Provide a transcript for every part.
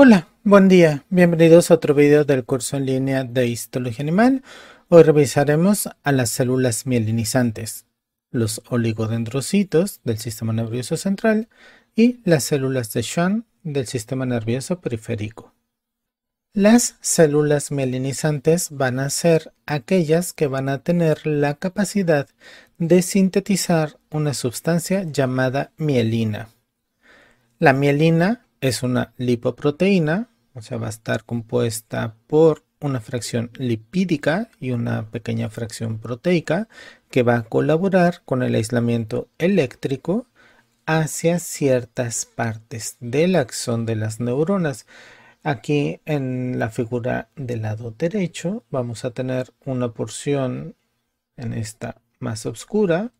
Hola, buen día. Bienvenidos a otro video del curso en línea de histología animal. Hoy revisaremos a las células mielinizantes, los oligodendrocitos del sistema nervioso central y las células de Schwann del sistema nervioso periférico. Las células mielinizantes van a ser aquellas que van a tener la capacidad de sintetizar una sustancia llamada mielina. La mielina es una lipoproteína, o sea, va a estar compuesta por una fracción lipídica y una pequeña fracción proteica que va a colaborar con el aislamiento eléctrico hacia ciertas partes del axón de las neuronas. Aquí en la figura del lado derecho vamos a tener una porción en esta más oscura.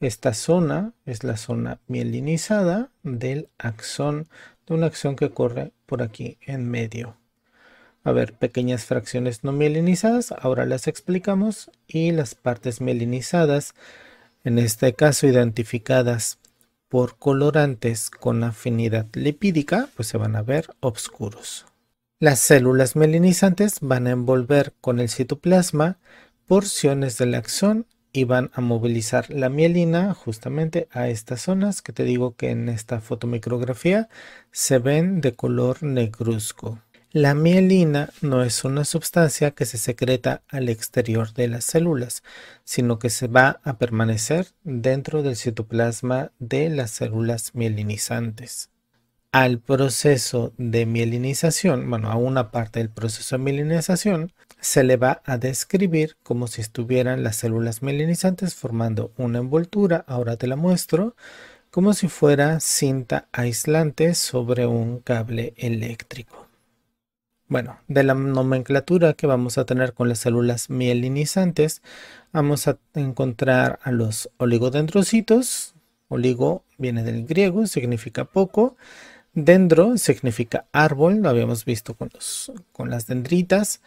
Esta zona es la zona mielinizada del axón una acción que corre por aquí en medio. A ver, pequeñas fracciones no mielinizadas, ahora las explicamos y las partes melinizadas en este caso identificadas por colorantes con afinidad lipídica, pues se van a ver oscuros. Las células melinizantes van a envolver con el citoplasma porciones del axón y van a movilizar la mielina justamente a estas zonas que te digo que en esta fotomicrografía se ven de color negruzco. La mielina no es una sustancia que se secreta al exterior de las células, sino que se va a permanecer dentro del citoplasma de las células mielinizantes. Al proceso de mielinización, bueno, a una parte del proceso de mielinización, se le va a describir como si estuvieran las células mielinizantes formando una envoltura, ahora te la muestro, como si fuera cinta aislante sobre un cable eléctrico. Bueno, de la nomenclatura que vamos a tener con las células mielinizantes, vamos a encontrar a los oligodendrocitos. Oligo viene del griego, significa poco. Dendro significa árbol, lo habíamos visto con las dendritas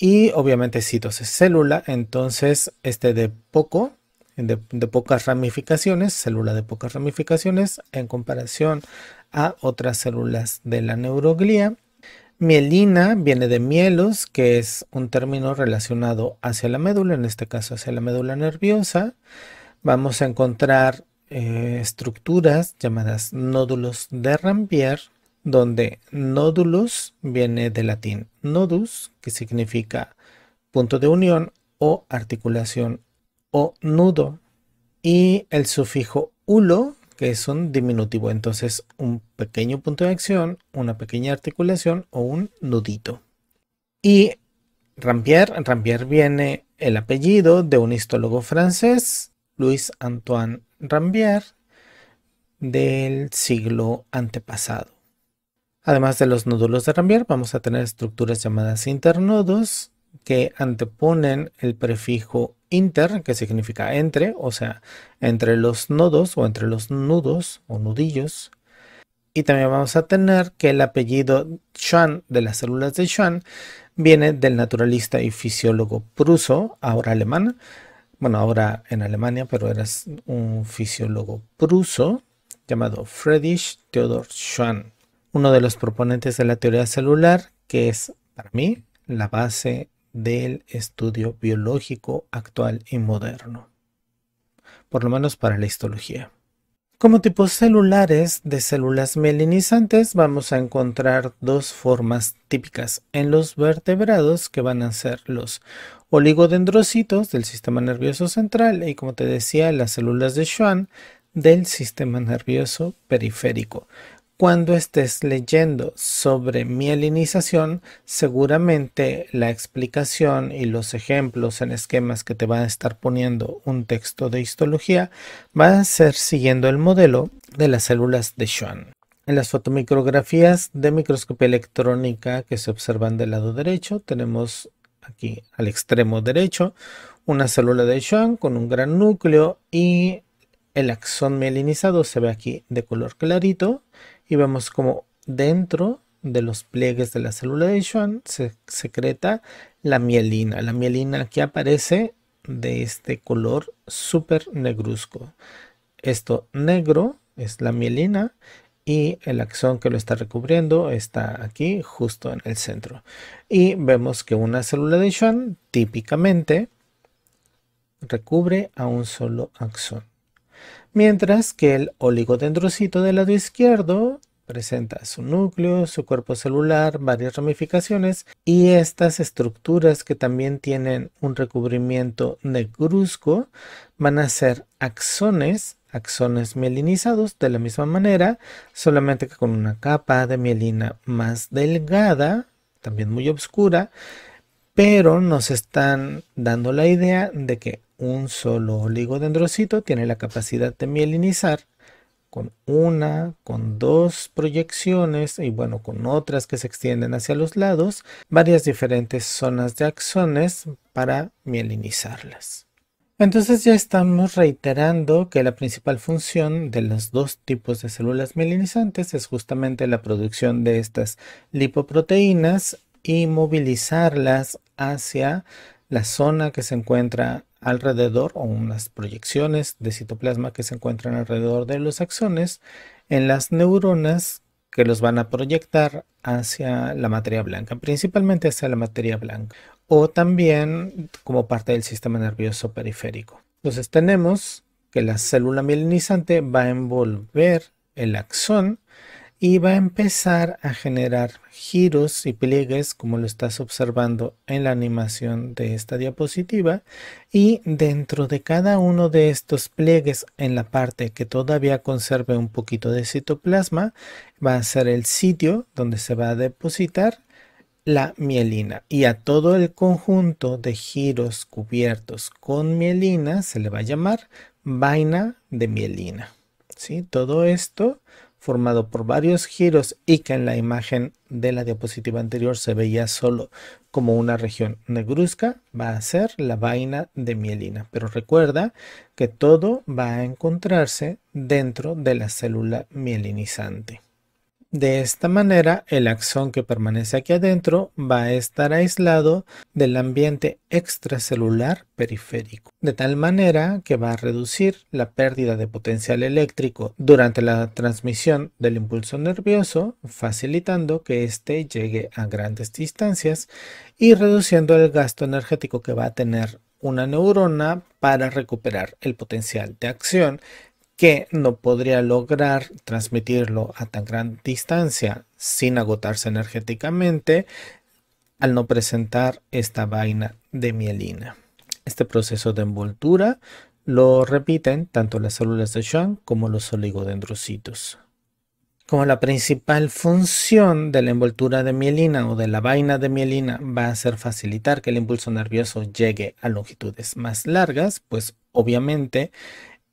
y obviamente citos es célula, entonces este de poco, de, pocas ramificaciones, célula de pocas ramificaciones en comparación a otras células de la neuroglía. Mielina viene de mielos, que es un término relacionado hacia la médula, en este caso hacia la médula nerviosa. Vamos a encontrar eh, estructuras llamadas nódulos de Rampier, donde nódulos viene del latín nodus, que significa punto de unión o articulación o nudo, y el sufijo ulo, que es un diminutivo, entonces un pequeño punto de acción, una pequeña articulación o un nudito. Y Rambier, Rambier viene el apellido de un histólogo francés, Luis Antoine Rambier, del siglo antepasado. Además de los nódulos de Ranvier, vamos a tener estructuras llamadas internodos que anteponen el prefijo inter, que significa entre, o sea, entre los nodos o entre los nudos o nudillos. Y también vamos a tener que el apellido Schwann de las células de Schwann viene del naturalista y fisiólogo pruso, ahora alemán, bueno, ahora en Alemania, pero era un fisiólogo pruso llamado Friedrich Theodor Schwann uno de los proponentes de la teoría celular, que es para mí la base del estudio biológico actual y moderno, por lo menos para la histología. Como tipos celulares de células melinizantes vamos a encontrar dos formas típicas en los vertebrados que van a ser los oligodendrocitos del sistema nervioso central y como te decía las células de Schwann del sistema nervioso periférico. Cuando estés leyendo sobre mielinización, seguramente la explicación y los ejemplos en esquemas que te va a estar poniendo un texto de histología van a ser siguiendo el modelo de las células de Schwann. En las fotomicrografías de microscopía electrónica que se observan del lado derecho, tenemos aquí al extremo derecho una célula de Schwann con un gran núcleo y el axón mielinizado se ve aquí de color clarito y vemos como dentro de los pliegues de la célula de Schwann se secreta la mielina. La mielina que aparece de este color súper negruzco. Esto negro es la mielina y el axón que lo está recubriendo está aquí justo en el centro. Y vemos que una célula de Schwann típicamente recubre a un solo axón mientras que el oligodendrocito del lado izquierdo presenta su núcleo, su cuerpo celular, varias ramificaciones y estas estructuras que también tienen un recubrimiento negruzco van a ser axones, axones mielinizados de la misma manera, solamente que con una capa de mielina más delgada, también muy oscura, pero nos están dando la idea de que un solo oligodendrocito tiene la capacidad de mielinizar con una, con dos proyecciones y bueno, con otras que se extienden hacia los lados, varias diferentes zonas de axones para mielinizarlas. Entonces ya estamos reiterando que la principal función de los dos tipos de células mielinizantes es justamente la producción de estas lipoproteínas y movilizarlas hacia la zona que se encuentra alrededor o unas proyecciones de citoplasma que se encuentran alrededor de los axones en las neuronas que los van a proyectar hacia la materia blanca, principalmente hacia la materia blanca o también como parte del sistema nervioso periférico. Entonces tenemos que la célula mielinizante va a envolver el axón y va a empezar a generar giros y pliegues como lo estás observando en la animación de esta diapositiva y dentro de cada uno de estos pliegues en la parte que todavía conserve un poquito de citoplasma va a ser el sitio donde se va a depositar la mielina y a todo el conjunto de giros cubiertos con mielina se le va a llamar vaina de mielina. Todo esto formado por varios giros y que en la imagen de la diapositiva anterior se veía solo como una región negruzca, va a ser la vaina de mielina. Pero recuerda que todo va a encontrarse dentro de la célula mielinizante. De esta manera, el axón que permanece aquí adentro va a estar aislado del ambiente extracelular periférico, de tal manera que va a reducir la pérdida de potencial eléctrico durante la transmisión del impulso nervioso, facilitando que éste llegue a grandes distancias y reduciendo el gasto energético que va a tener una neurona para recuperar el potencial de acción que no podría lograr transmitirlo a tan gran distancia sin agotarse energéticamente al no presentar esta vaina de mielina. Este proceso de envoltura lo repiten tanto las células de Schwann como los oligodendrocitos. Como la principal función de la envoltura de mielina o de la vaina de mielina va a ser facilitar que el impulso nervioso llegue a longitudes más largas, pues obviamente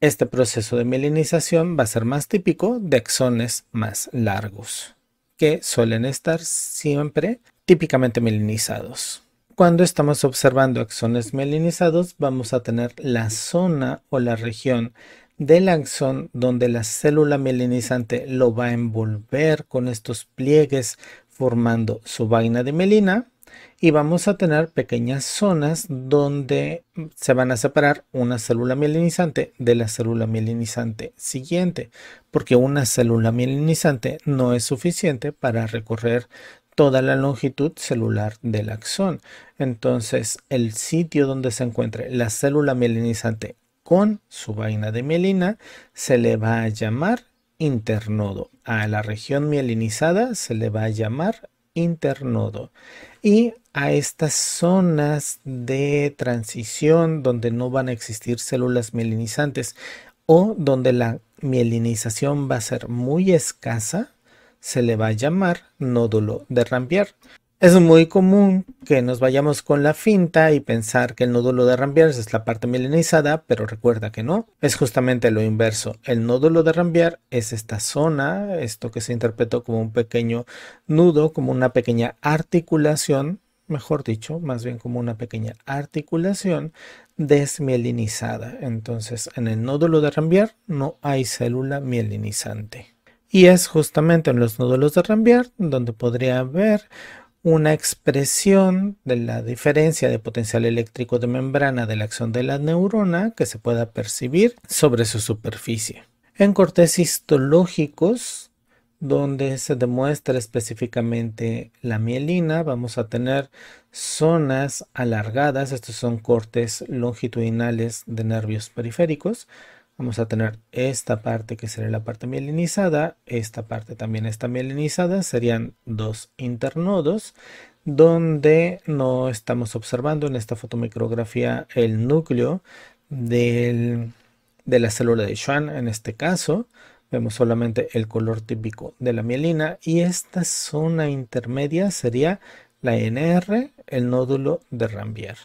este proceso de melinización va a ser más típico de axones más largos, que suelen estar siempre típicamente melinizados. Cuando estamos observando axones melinizados vamos a tener la zona o la región del axón donde la célula melinizante lo va a envolver con estos pliegues formando su vaina de melina y vamos a tener pequeñas zonas donde se van a separar una célula mielinizante de la célula mielinizante siguiente, porque una célula mielinizante no es suficiente para recorrer toda la longitud celular del axón. Entonces, el sitio donde se encuentre la célula mielinizante con su vaina de mielina se le va a llamar internodo. A la región mielinizada se le va a llamar internodo. Y a estas zonas de transición donde no van a existir células mielinizantes o donde la mielinización va a ser muy escasa, se le va a llamar nódulo de Rambiar. Es muy común que nos vayamos con la finta y pensar que el nódulo de Rambiar es la parte mielinizada, pero recuerda que no, es justamente lo inverso. El nódulo de Rambiar es esta zona, esto que se interpretó como un pequeño nudo, como una pequeña articulación mejor dicho, más bien como una pequeña articulación desmielinizada. Entonces, en el nódulo de Ranvier no hay célula mielinizante. Y es justamente en los nódulos de Ranvier donde podría haber una expresión de la diferencia de potencial eléctrico de membrana de la acción de la neurona que se pueda percibir sobre su superficie. En cortes histológicos donde se demuestra específicamente la mielina, vamos a tener zonas alargadas, estos son cortes longitudinales de nervios periféricos. Vamos a tener esta parte que sería la parte mielinizada, esta parte también está mielinizada, serían dos internodos donde no estamos observando en esta fotomicrografía el núcleo de la célula de Schwann en este caso, vemos solamente el color típico de la mielina y esta zona intermedia sería la NR, el nódulo de Rambier.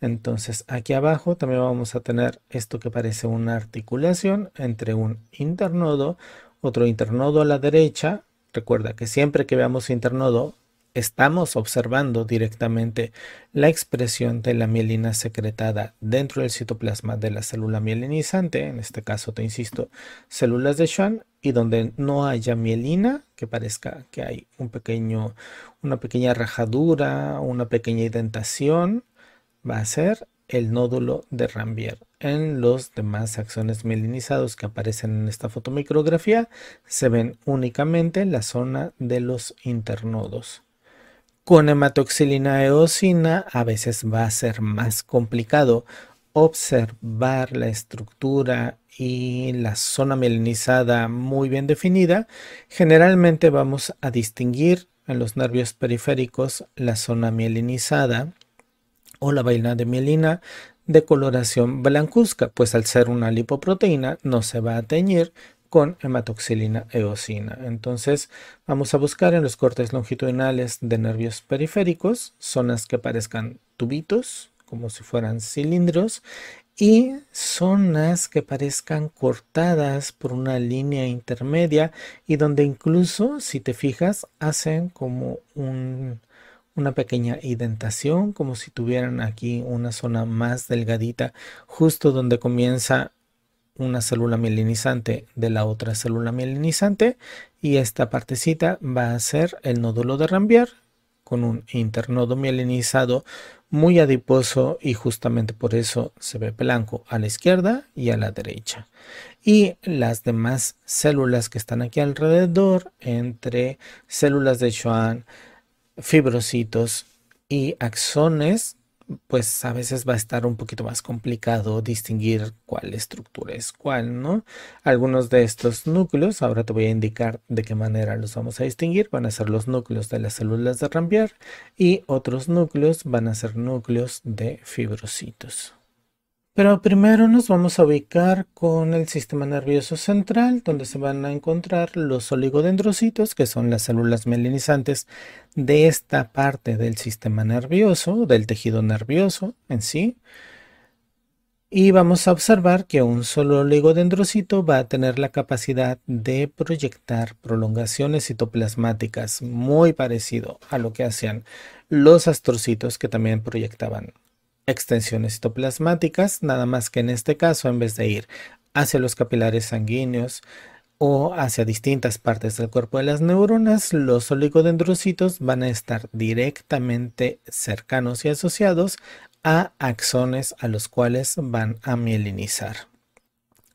Entonces aquí abajo también vamos a tener esto que parece una articulación entre un internodo, otro internodo a la derecha. Recuerda que siempre que veamos internodo estamos observando directamente la expresión de la mielina secretada dentro del citoplasma de la célula mielinizante, en este caso te insisto, células de Schwann, y donde no haya mielina, que parezca que hay una pequeña rajadura, una pequeña indentación, va a ser el nódulo de Rambier. En los demás axones mielinizados que aparecen en esta fotomicrografía se ven únicamente la zona de los internodos. Con hematoxilina eosina a veces va a ser más complicado observar la estructura y la zona mielinizada muy bien definida. Generalmente vamos a distinguir en los nervios periféricos la zona mielinizada o la vaina de mielina de coloración blancuzca, pues al ser una lipoproteína no se va a teñir, con hematoxilina eosina. Entonces vamos a buscar en los cortes longitudinales de nervios periféricos zonas que parezcan tubitos, como si fueran cilindros, y zonas que parezcan cortadas por una línea intermedia y donde incluso, si te fijas, hacen como una pequeña indentación, como si tuvieran aquí una zona más delgadita, justo donde comienza una célula mielinizante de la otra célula mielinizante y esta partecita va a ser el nódulo de Rambier con un internodo mielinizado muy adiposo y justamente por eso se ve blanco a la izquierda y a la derecha. Y las demás células que están aquí alrededor, entre células de Schwann, fibrocitos y axones, pues a veces va a estar un poquito más complicado distinguir cuál estructura es cuál, ¿no? Algunos de estos núcleos, ahora te voy a indicar de qué manera los vamos a distinguir, van a ser los núcleos de las células de Rambier y otros núcleos van a ser núcleos de fibrocitos. Pero primero nos vamos a ubicar con el sistema nervioso central, donde se van a encontrar los oligodendrocitos, que son las células melinizantes de esta parte del sistema nervioso, del tejido nervioso en sí. Y vamos a observar que un solo oligodendrocito va a tener la capacidad de proyectar prolongaciones citoplasmáticas, muy parecido a lo que hacían los astrocitos que también proyectaban extensiones citoplasmáticas, nada más que en este caso, en vez de ir hacia los capilares sanguíneos o hacia distintas partes del cuerpo de las neuronas, los oligodendrocitos van a estar directamente cercanos y asociados a axones a los cuales van a mielinizar.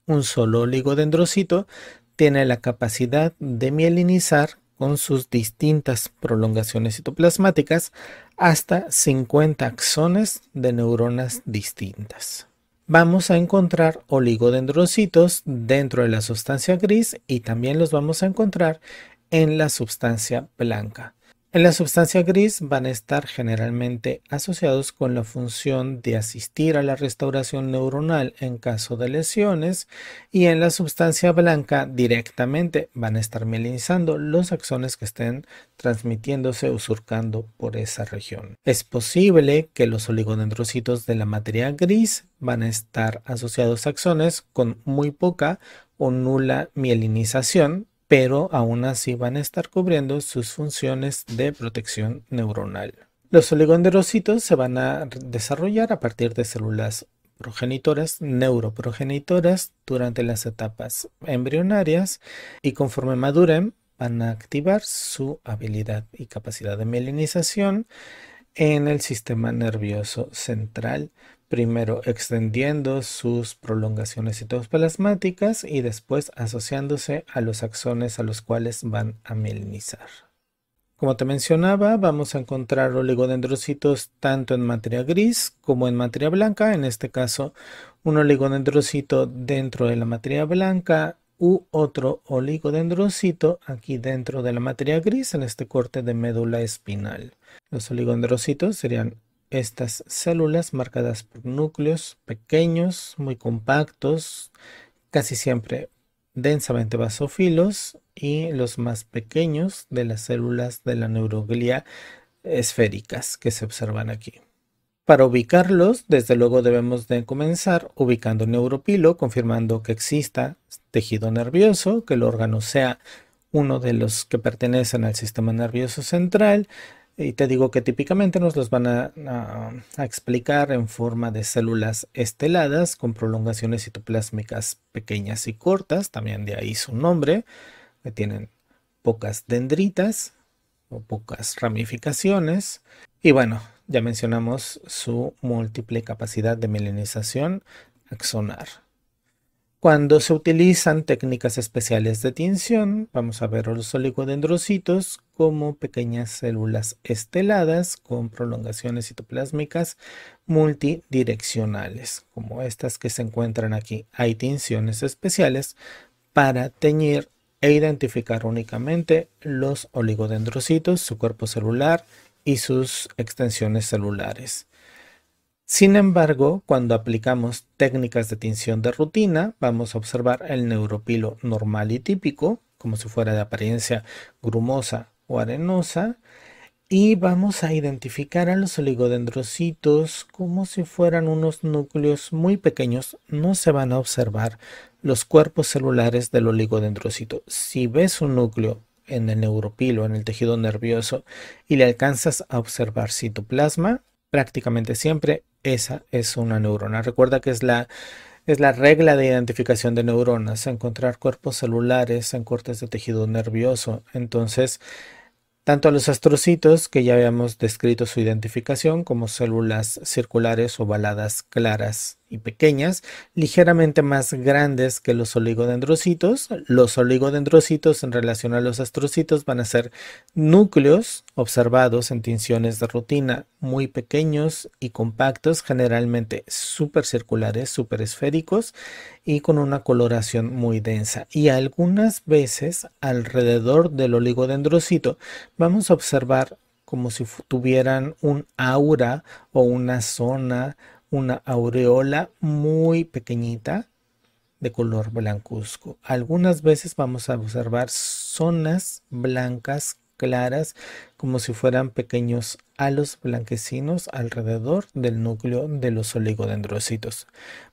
Un solo oligodendrocito tiene la capacidad de mielinizar con sus distintas prolongaciones citoplasmáticas hasta 50 axones de neuronas distintas. Vamos a encontrar oligodendrocitos dentro de la sustancia gris y también los vamos a encontrar en la sustancia blanca. En la sustancia gris van a estar generalmente asociados con la función de asistir a la restauración neuronal en caso de lesiones y en la sustancia blanca directamente van a estar mielinizando los axones que estén transmitiéndose o surcando por esa región. Es posible que los oligodendrocitos de la materia gris van a estar asociados a axones con muy poca o nula mielinización pero aún así van a estar cubriendo sus funciones de protección neuronal. Los oligodendrocitos se van a desarrollar a partir de células progenitoras, neuroprogenitoras durante las etapas embrionarias y conforme maduren van a activar su habilidad y capacidad de melinización en el sistema nervioso central primero extendiendo sus prolongaciones citoplasmáticas y después asociándose a los axones a los cuales van a melinizar. Como te mencionaba, vamos a encontrar oligodendrocitos tanto en materia gris como en materia blanca. En este caso, un oligodendrocito dentro de la materia blanca u otro oligodendrocito aquí dentro de la materia gris en este corte de médula espinal. Los oligodendrocitos serían estas células marcadas por núcleos pequeños, muy compactos, casi siempre densamente basófilos y los más pequeños de las células de la neuroglia esféricas que se observan aquí. Para ubicarlos, desde luego debemos de comenzar ubicando el neuropilo, confirmando que exista tejido nervioso, que el órgano sea uno de los que pertenecen al sistema nervioso central, y te digo que típicamente nos los van a, explicar en forma de células esteladas con prolongaciones citoplásmicas pequeñas y cortas, también de ahí su nombre, que tienen pocas dendritas o pocas ramificaciones. Y bueno, ya mencionamos su múltiple capacidad de melanización axonar. Cuando se utilizan técnicas especiales de tinción, vamos a ver los oligodendrocitos como pequeñas células esteladas con prolongaciones citoplásmicas multidireccionales, como estas que se encuentran aquí. Hay tinciones especiales para teñir e identificar únicamente los oligodendrocitos, su cuerpo celular y sus extensiones celulares. Sin embargo, cuando aplicamos técnicas de tinción de rutina, vamos a observar el neuropilo normal y típico, como si fuera de apariencia grumosa o arenosa, y vamos a identificar a los oligodendrocitos como si fueran unos núcleos muy pequeños. No se van a observar los cuerpos celulares del oligodendrocito. Si ves un núcleo en el neuropilo, en el tejido nervioso, y le alcanzas a observar citoplasma, prácticamente siempre esa es una neurona. Recuerda que es la, es la regla de identificación de neuronas, encontrar cuerpos celulares en cortes de tejido nervioso. Entonces, tanto a los astrocitos, que ya habíamos descrito su identificación, como células circulares ovaladas claras y pequeñas, ligeramente más grandes que los oligodendrocitos. Los oligodendrocitos en relación a los astrocitos van a ser núcleos observados en tinciones de rutina muy pequeños y compactos, generalmente circulares supercirculares, esféricos y con una coloración muy densa. Y algunas veces alrededor del oligodendrocito vamos a observar como si tuvieran un aura o una zona una aureola muy pequeñita de color blancuzco. Algunas veces vamos a observar zonas blancas claras como si fueran pequeños halos blanquecinos alrededor del núcleo de los oligodendrocitos,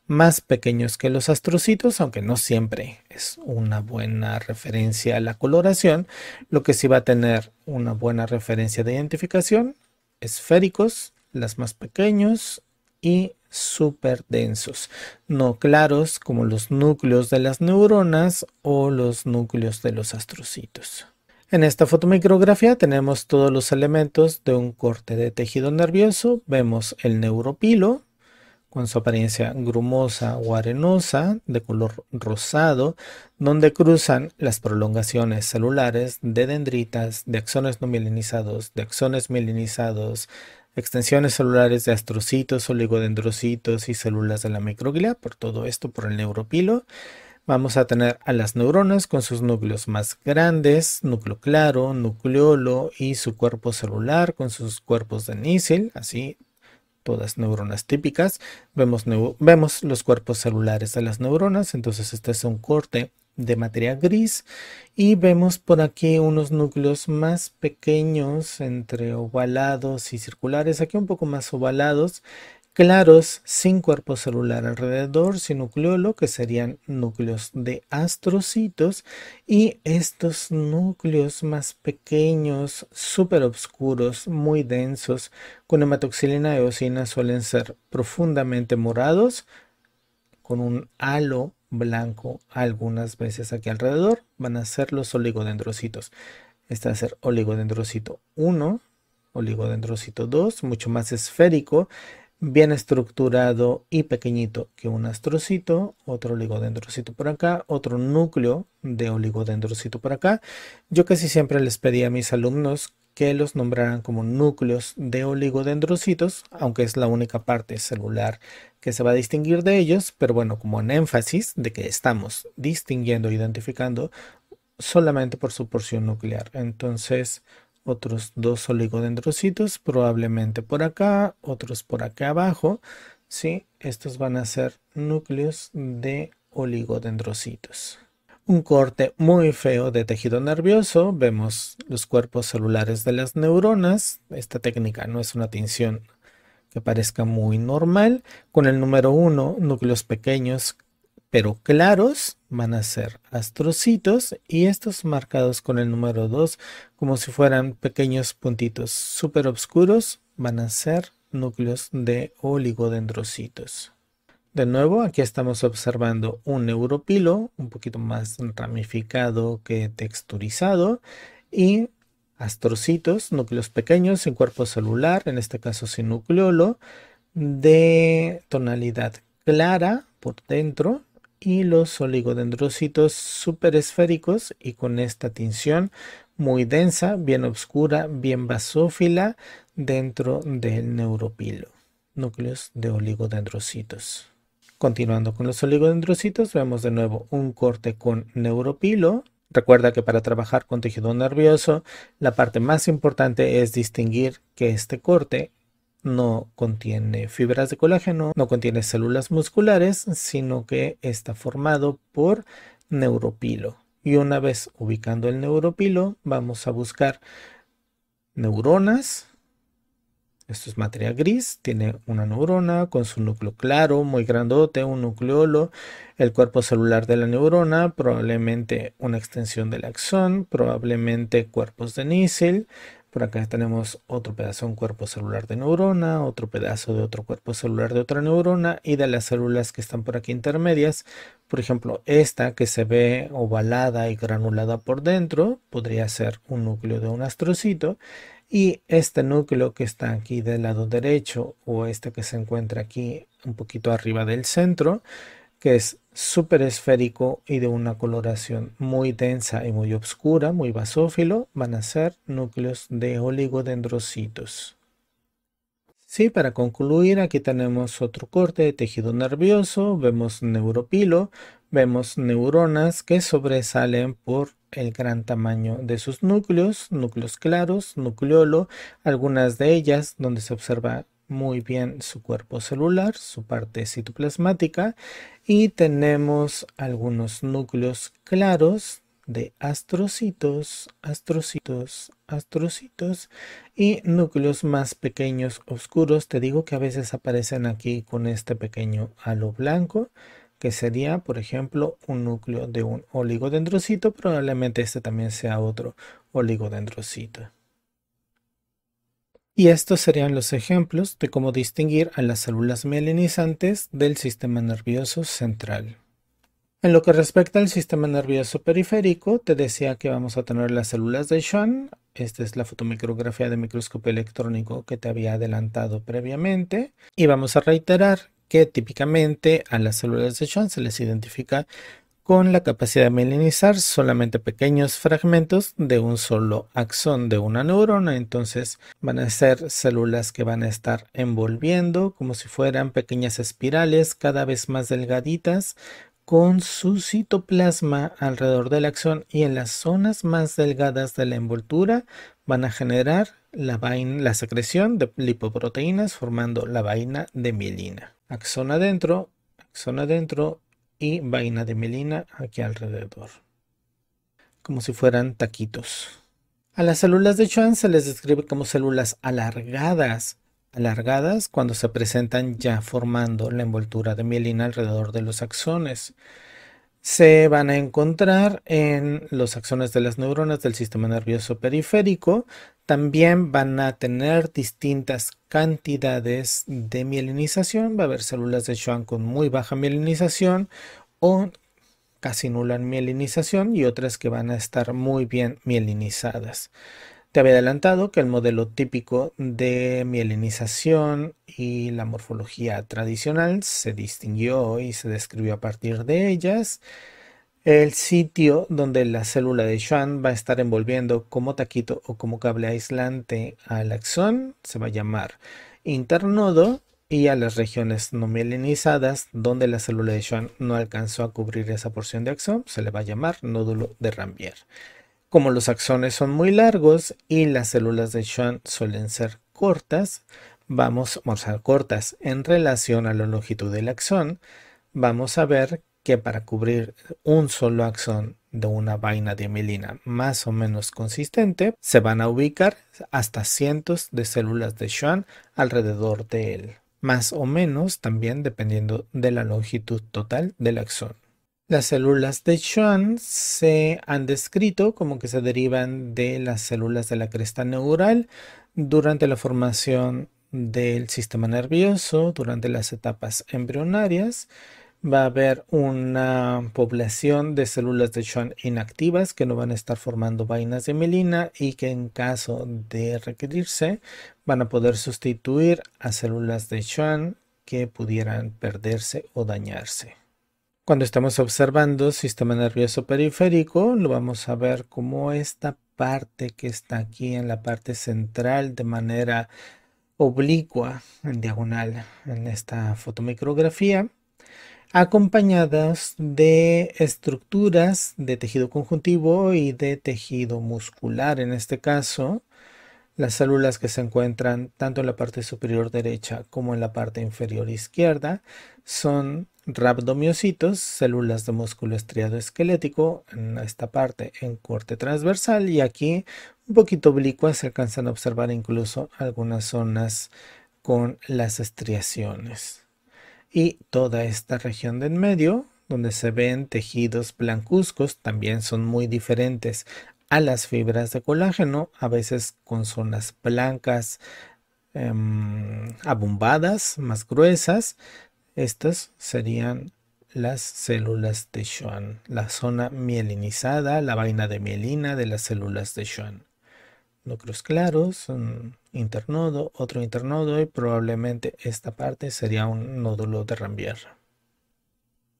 más pequeños que los astrocitos, aunque no siempre es una buena referencia a la coloración, lo que sí va a tener una buena referencia de identificación, esféricos, las más pequeños y súper densos, no claros como los núcleos de las neuronas o los núcleos de los astrocitos. En esta fotomicrografía tenemos todos los elementos de un corte de tejido nervioso. Vemos el neuropilo con su apariencia grumosa o arenosa de color rosado, donde cruzan las prolongaciones celulares de dendritas, de axones no mielinizados, de axones mielinizados, extensiones celulares de astrocitos, oligodendrocitos y células de la microglia, por todo esto, por el neuropilo. Vamos a tener a las neuronas con sus núcleos más grandes, núcleo claro, nucleolo y su cuerpo celular con sus cuerpos de nícil, así todas neuronas típicas. Vemos, vemos los cuerpos celulares de las neuronas, entonces este es un corte de materia gris y vemos por aquí unos núcleos más pequeños entre ovalados y circulares, aquí un poco más ovalados, claros sin cuerpo celular alrededor, sin nucleolo, que serían núcleos de astrocitos, y estos núcleos más pequeños, súper oscuros, muy densos, con hematoxilina y eosina suelen ser profundamente morados, con un halo blanco algunas veces aquí alrededor van a ser los oligodendrocitos. Este va a ser oligodendrocito 1, oligodendrocito 2, mucho más esférico, bien estructurado y pequeñito que un astrocito, otro oligodendrocito por acá, otro núcleo de oligodendrocito por acá. Yo casi siempre les pedí a mis alumnos que los nombrarán como núcleos de oligodendrocitos, ah. aunque es la única parte celular que se va a distinguir de ellos, pero bueno, como en énfasis de que estamos distinguiendo, identificando solamente por su porción nuclear. Entonces, otros dos oligodendrocitos, probablemente por acá, otros por acá abajo, ¿sí? Estos van a ser núcleos de oligodendrocitos un corte muy feo de tejido nervioso. Vemos los cuerpos celulares de las neuronas. Esta técnica no es una tinción que parezca muy normal. Con el número 1, núcleos pequeños pero claros van a ser astrocitos y estos marcados con el número 2 como si fueran pequeños puntitos súper oscuros van a ser núcleos de oligodendrocitos. De nuevo, aquí estamos observando un neuropilo un poquito más ramificado que texturizado y astrocitos, núcleos pequeños sin cuerpo celular, en este caso sin nucleolo, de tonalidad clara por dentro y los oligodendrocitos superesféricos y con esta tinción muy densa, bien oscura, bien basófila dentro del neuropilo, núcleos de oligodendrocitos. Continuando con los oligodendrocitos, vemos de nuevo un corte con neuropilo. Recuerda que para trabajar con tejido nervioso, la parte más importante es distinguir que este corte no contiene fibras de colágeno, no contiene células musculares, sino que está formado por neuropilo. Y una vez ubicando el neuropilo, vamos a buscar neuronas esto es materia gris, tiene una neurona con su núcleo claro, muy grandote, un nucleolo, el cuerpo celular de la neurona, probablemente una extensión del axón, probablemente cuerpos de níquel. Por acá tenemos otro pedazo de un cuerpo celular de neurona, otro pedazo de otro cuerpo celular de otra neurona y de las células que están por aquí intermedias. Por ejemplo, esta que se ve ovalada y granulada por dentro podría ser un núcleo de un astrocito y este núcleo que está aquí del lado derecho o este que se encuentra aquí un poquito arriba del centro que es súper esférico y de una coloración muy densa y muy oscura, muy basófilo, van a ser núcleos de oligodendrocitos. Sí, para concluir, aquí tenemos otro corte de tejido nervioso, vemos neuropilo, vemos neuronas que sobresalen por el gran tamaño de sus núcleos, núcleos claros, nucleolo, algunas de ellas donde se observa muy bien su cuerpo celular, su parte citoplasmática y tenemos algunos núcleos claros de astrocitos, astrocitos, astrocitos y núcleos más pequeños oscuros. Te digo que a veces aparecen aquí con este pequeño halo blanco que sería, por ejemplo, un núcleo de un oligodendrocito, probablemente este también sea otro oligodendrocito. Y estos serían los ejemplos de cómo distinguir a las células mielinizantes del sistema nervioso central. En lo que respecta al sistema nervioso periférico, te decía que vamos a tener las células de Schwann. Esta es la fotomicrografía de microscopio electrónico que te había adelantado previamente. Y vamos a reiterar que típicamente a las células de Schwann se les identifica con la capacidad de melanizar solamente pequeños fragmentos de un solo axón de una neurona. Entonces van a ser células que van a estar envolviendo como si fueran pequeñas espirales cada vez más delgaditas con su citoplasma alrededor del axón y en las zonas más delgadas de la envoltura van a generar la, vaina, la secreción de lipoproteínas formando la vaina de mielina. Axón adentro, axón adentro y vaina de mielina aquí alrededor. Como si fueran taquitos. A las células de Schwann se les describe como células alargadas alargadas cuando se presentan ya formando la envoltura de mielina alrededor de los axones. Se van a encontrar en los axones de las neuronas del sistema nervioso periférico. También van a tener distintas cantidades de mielinización. Va a haber células de Schwann con muy baja mielinización o casi nula mielinización y otras que van a estar muy bien mielinizadas. Te había adelantado que el modelo típico de mielinización y la morfología tradicional se distinguió y se describió a partir de ellas. El sitio donde la célula de Schwann va a estar envolviendo como taquito o como cable aislante al axón se va a llamar internodo y a las regiones no mielinizadas donde la célula de Schwann no alcanzó a cubrir esa porción de axón se le va a llamar nódulo de Rambier. Como los axones son muy largos y las células de Schwann suelen ser cortas, vamos a mostrar cortas en relación a la longitud del axón, vamos a ver que para cubrir un solo axón de una vaina de mielina más o menos consistente, se van a ubicar hasta cientos de células de Schwann alrededor de él, más o menos también dependiendo de la longitud total del axón. Las células de Schwann se han descrito como que se derivan de las células de la cresta neural durante la formación del sistema nervioso, durante las etapas embrionarias. Va a haber una población de células de Schwann inactivas que no van a estar formando vainas de melina y que en caso de requerirse van a poder sustituir a células de Schwann que pudieran perderse o dañarse. Cuando estamos observando sistema nervioso periférico, lo vamos a ver como esta parte que está aquí en la parte central de manera oblicua, en diagonal, en esta fotomicrografía, acompañadas de estructuras de tejido conjuntivo y de tejido muscular. En este caso, las células que se encuentran tanto en la parte superior derecha como en la parte inferior izquierda son Rabdomiocitos, células de músculo estriado esquelético, en esta parte en corte transversal y aquí un poquito oblicua se alcanzan a observar incluso algunas zonas con las estriaciones. Y toda esta región de en medio, donde se ven tejidos blancuzcos, también son muy diferentes a las fibras de colágeno, a veces con zonas blancas em, abumbadas más gruesas, estas serían las células de Schwann, la zona mielinizada, la vaina de mielina de las células de Schwann. Núcleos claros, un internodo, otro internodo y probablemente esta parte sería un nódulo de Rambier.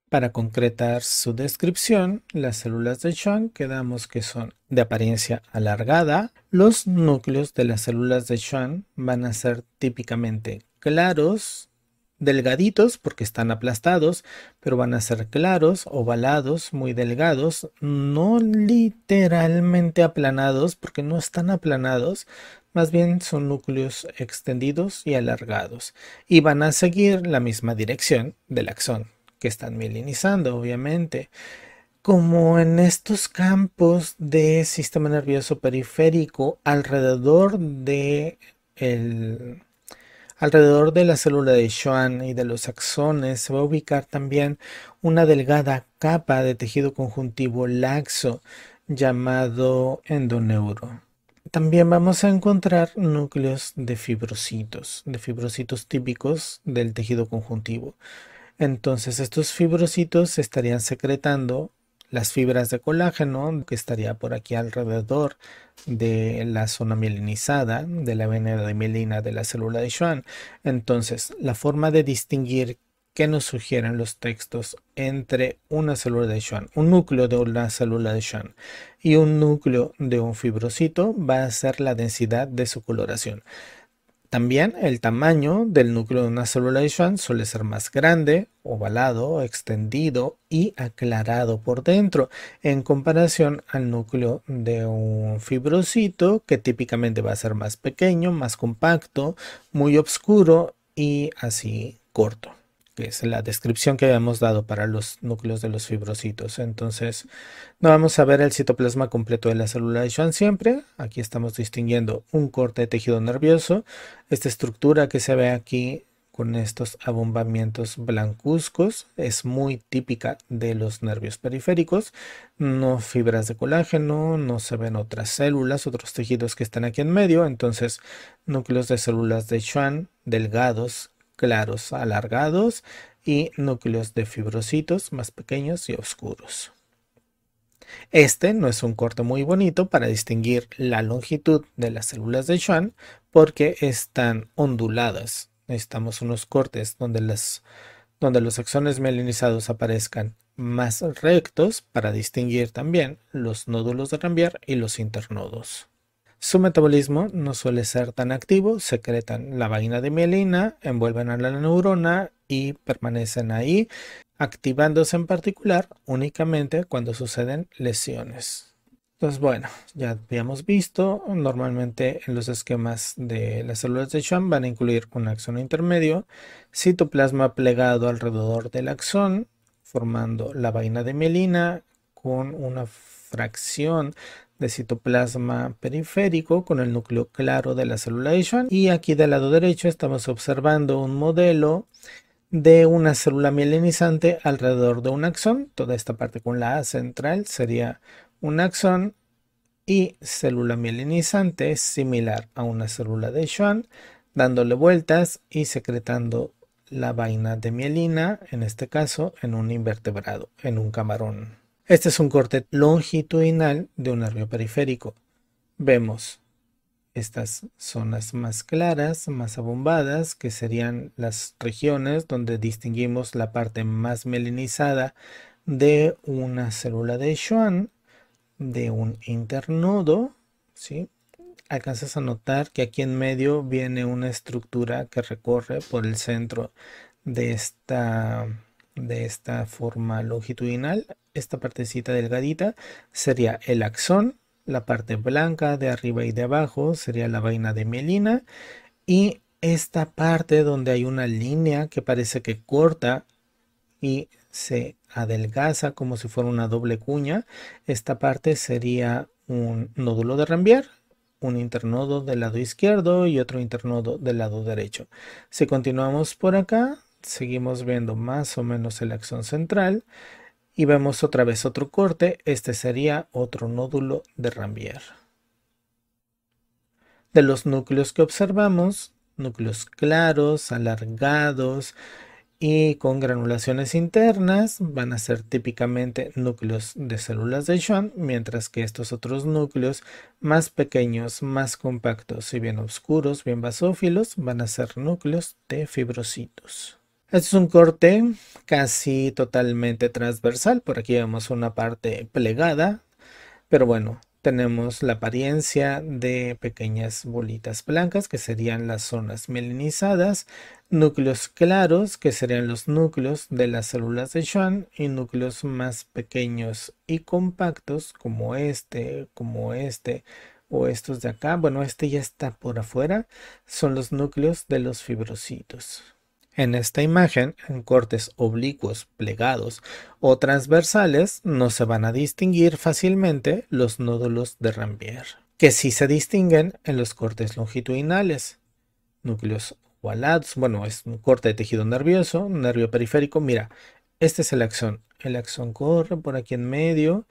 Para concretar su descripción, las células de Schwann quedamos que son de apariencia alargada. Los núcleos de las células de Schwann van a ser típicamente claros, delgaditos porque están aplastados, pero van a ser claros, ovalados, muy delgados, no literalmente aplanados porque no están aplanados, más bien son núcleos extendidos y alargados y van a seguir la misma dirección del axón que están mielinizando, obviamente. Como en estos campos de sistema nervioso periférico alrededor de el Alrededor de la célula de Schwann y de los axones se va a ubicar también una delgada capa de tejido conjuntivo laxo llamado endoneuro. También vamos a encontrar núcleos de fibrocitos, de fibrocitos típicos del tejido conjuntivo. Entonces estos fibrocitos se estarían secretando las fibras de colágeno que estaría por aquí alrededor de la zona mielinizada de la vena de mielina de la célula de Schwann. Entonces, la forma de distinguir que nos sugieren los textos entre una célula de Schwann, un núcleo de una célula de Schwann y un núcleo de un fibrocito va a ser la densidad de su coloración. También el tamaño del núcleo de una Schwann suele ser más grande, ovalado, extendido y aclarado por dentro, en comparación al núcleo de un fibrocito que típicamente va a ser más pequeño, más compacto, muy oscuro y así corto que es la descripción que habíamos dado para los núcleos de los fibrocitos. Entonces, no vamos a ver el citoplasma completo de la célula de Schwann siempre. Aquí estamos distinguiendo un corte de tejido nervioso, esta estructura que se ve aquí con estos abombamientos blancuzcos es muy típica de los nervios periféricos. No fibras de colágeno, no se ven otras células, otros tejidos que están aquí en medio. Entonces, núcleos de células de Schwann delgados claros alargados y núcleos de fibrocitos más pequeños y oscuros. Este no es un corte muy bonito para distinguir la longitud de las células de Schwann porque están onduladas. Necesitamos unos cortes donde, donde los axones melanizados aparezcan más rectos para distinguir también los nódulos de Ranvier y los internodos. Su metabolismo no suele ser tan activo, secretan la vaina de mielina, envuelven a la neurona y permanecen ahí, activándose en particular únicamente cuando suceden lesiones. Entonces, bueno, ya habíamos visto, normalmente en los esquemas de las células de Schwann van a incluir un axón intermedio, citoplasma plegado alrededor del axón, formando la vaina de mielina con una fracción citoplasma periférico con el núcleo claro de la célula de Schwann y aquí del lado derecho estamos observando un modelo de una célula mielinizante alrededor de un axón. Toda esta parte con la A central sería un axón y célula mielinizante similar a una célula de Schwann, dándole vueltas y secretando la vaina de mielina, en este caso en un invertebrado, en un camarón. Este es un corte longitudinal de un nervio periférico. Vemos estas zonas más claras, más abombadas, que serían las regiones donde distinguimos la parte más melinizada de una célula de Schwann, de un internodo, ¿sí? Alcanzas a notar que aquí en medio viene una estructura que recorre por el centro de esta de esta forma longitudinal, esta partecita delgadita sería el axón, la parte blanca de arriba y de abajo sería la vaina de mielina y esta parte donde hay una línea que parece que corta y se adelgaza como si fuera una doble cuña, esta parte sería un nódulo de Rambiar, un internodo del lado izquierdo y otro internodo del lado derecho. Si continuamos por acá, seguimos viendo más o menos el axón central y vemos otra vez otro corte, este sería otro nódulo de Rambier. De los núcleos que observamos, núcleos claros, alargados y con granulaciones internas van a ser típicamente núcleos de células de Schwann, mientras que estos otros núcleos más pequeños, más compactos y bien oscuros, bien basófilos, van a ser núcleos de fibrocitos. Este es un corte casi totalmente transversal. Por aquí vemos una parte plegada. Pero bueno, tenemos la apariencia de pequeñas bolitas blancas que serían las zonas melinizadas, núcleos claros que serían los núcleos de las células de Schwann y núcleos más pequeños y compactos como este, como este, o estos de acá, bueno, este ya está por afuera, son los núcleos de los fibrocitos. En esta imagen, en cortes oblicuos, plegados o transversales, no se van a distinguir fácilmente los nódulos de Rambier, que sí se distinguen en los cortes longitudinales, núcleos ovalados, bueno, es un corte de tejido nervioso, nervio periférico, mira, este es el axón, el axón corre por aquí en medio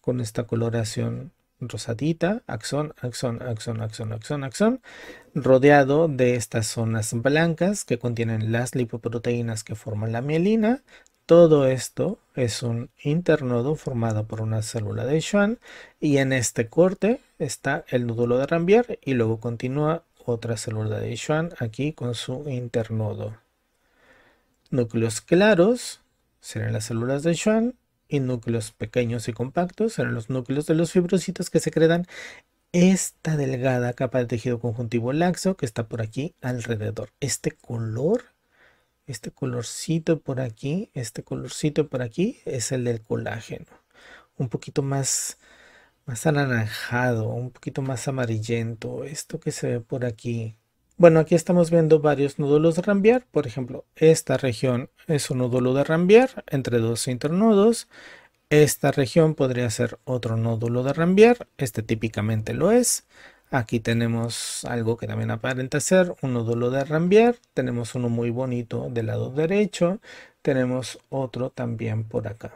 con esta coloración rosadita, axón, axón, axón, axón, axón, axón, rodeado de estas zonas blancas que contienen las lipoproteínas que forman la mielina. Todo esto es un internodo formado por una célula de Schwann y en este corte está el nódulo de Rambier y luego continúa otra célula de Schwann aquí con su internodo. Núcleos claros serán las células de Schwann y núcleos pequeños y compactos son los núcleos de los fibrocitos que secretan esta delgada capa de tejido conjuntivo laxo que está por aquí alrededor. Este color, este colorcito por aquí, este colorcito por aquí es el del colágeno. Un poquito más, más anaranjado, un poquito más amarillento. Esto que se ve por aquí, bueno, aquí estamos viendo varios nódulos de rambiar, Por ejemplo, esta región es un nódulo de rambiar entre dos internudos, Esta región podría ser otro nódulo de rambiar, Este típicamente lo es. Aquí tenemos algo que también aparenta ser un nódulo de rambiar, Tenemos uno muy bonito del lado derecho. Tenemos otro también por acá.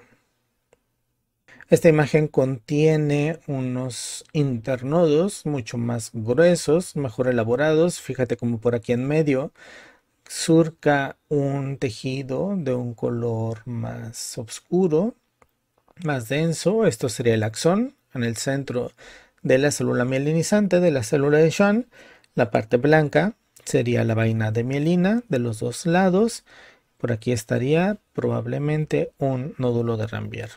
Esta imagen contiene unos internodos mucho más gruesos, mejor elaborados. Fíjate como por aquí en medio surca un tejido de un color más oscuro, más denso. Esto sería el axón en el centro de la célula mielinizante de la célula de Schwann. La parte blanca sería la vaina de mielina de los dos lados. Por aquí estaría probablemente un nódulo de Rambier.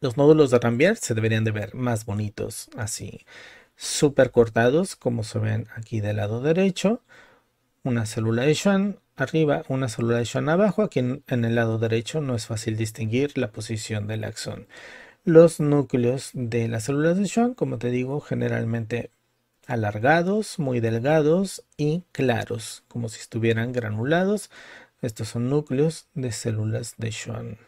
Los nódulos de Ranvier se deberían de ver más bonitos, así, súper cortados, como se ven aquí del lado derecho. Una célula de Schwann arriba, una célula de Schwann abajo. Aquí en, en el lado derecho no es fácil distinguir la posición del axón. Los núcleos de las células de Schwann, como te digo, generalmente alargados, muy delgados y claros, como si estuvieran granulados. Estos son núcleos de células de Schwann.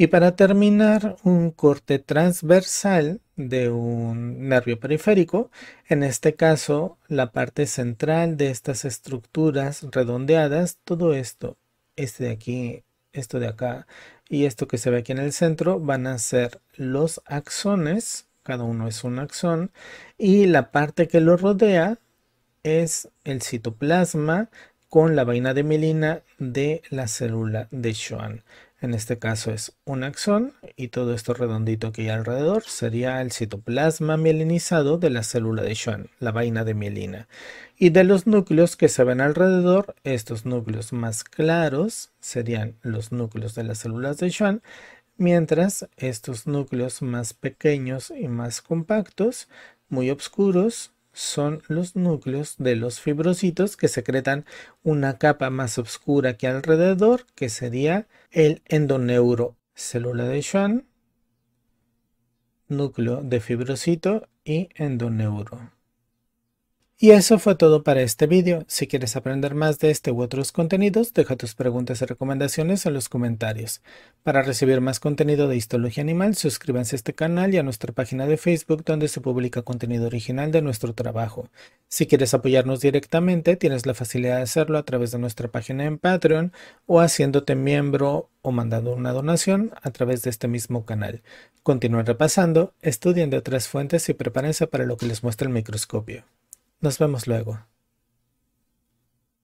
Y para terminar, un corte transversal de un nervio periférico, en este caso la parte central de estas estructuras redondeadas, todo esto, este de aquí, esto de acá y esto que se ve aquí en el centro van a ser los axones, cada uno es un axón, y la parte que lo rodea es el citoplasma con la vaina de melina de la célula de Schwann. En este caso es un axón y todo esto redondito que hay alrededor sería el citoplasma mielinizado de la célula de Schwann, la vaina de mielina. Y de los núcleos que se ven alrededor, estos núcleos más claros serían los núcleos de las células de Schwann, mientras estos núcleos más pequeños y más compactos, muy oscuros, son los núcleos de los fibrocitos que secretan una capa más oscura que alrededor, que sería el endoneuro. Célula de Schwann, núcleo de fibrocito y endoneuro. Y eso fue todo para este vídeo. Si quieres aprender más de este u otros contenidos, deja tus preguntas y recomendaciones en los comentarios. Para recibir más contenido de Histología Animal, suscríbanse a este canal y a nuestra página de Facebook donde se publica contenido original de nuestro trabajo. Si quieres apoyarnos directamente, tienes la facilidad de hacerlo a través de nuestra página en Patreon o haciéndote miembro o mandando una donación a través de este mismo canal. Continúen repasando, estudien de otras fuentes y prepárense para lo que les muestra el microscopio. Nos vemos luego.